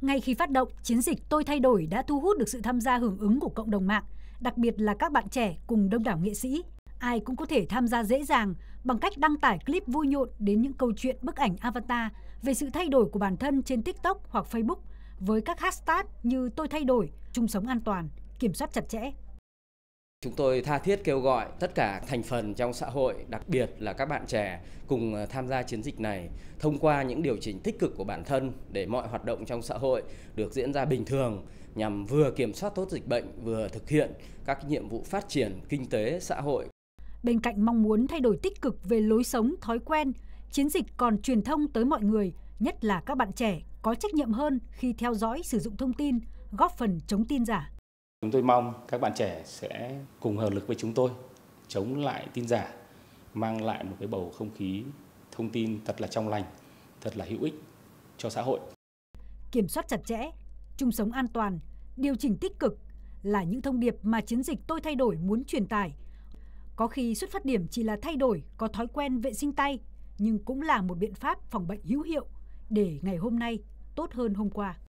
Ngay khi phát động, chiến dịch Tôi thay đổi đã thu hút được sự tham gia hưởng ứng của cộng đồng mạng, đặc biệt là các bạn trẻ cùng đông đảo nghệ sĩ. Ai cũng có thể tham gia dễ dàng bằng cách đăng tải clip vui nhộn đến những câu chuyện bức ảnh avatar về sự thay đổi của bản thân trên TikTok hoặc Facebook với các hashtag như Tôi thay đổi, Chung sống an toàn, Kiểm soát chặt chẽ. Chúng tôi tha thiết kêu gọi tất cả thành phần trong xã hội, đặc biệt là các bạn trẻ cùng ờ, tham gia chiến dịch này thông qua những điều chỉnh tích cực của bản thân để mọi hoạt động trong xã hội được diễn ra bình thường nhằm vừa kiểm soát tốt dịch bệnh, vừa thực hiện các nhiệm vụ phát triển kinh tế xã hội. Bên cạnh mong muốn thay đổi tích cực về lối sống, thói quen, chiến dịch còn truyền thông tới mọi người, nhất là các bạn trẻ có trách nhiệm hơn khi theo dõi sử dụng thông tin, góp phần chống tin giả. Chúng tôi mong các bạn trẻ sẽ cùng hợp lực với chúng tôi chống lại tin giả, mang lại một cái bầu không khí thông tin thật là trong lành, thật là hữu ích cho xã hội. Kiểm soát chặt chẽ, chung sống an toàn, điều chỉnh tích cực là những thông điệp mà chiến dịch tôi thay đổi muốn truyền tải. Có khi xuất phát điểm chỉ là thay đổi có thói quen vệ sinh tay, nhưng cũng là một biện pháp phòng bệnh hữu hiệu để ngày hôm nay tốt hơn hôm qua.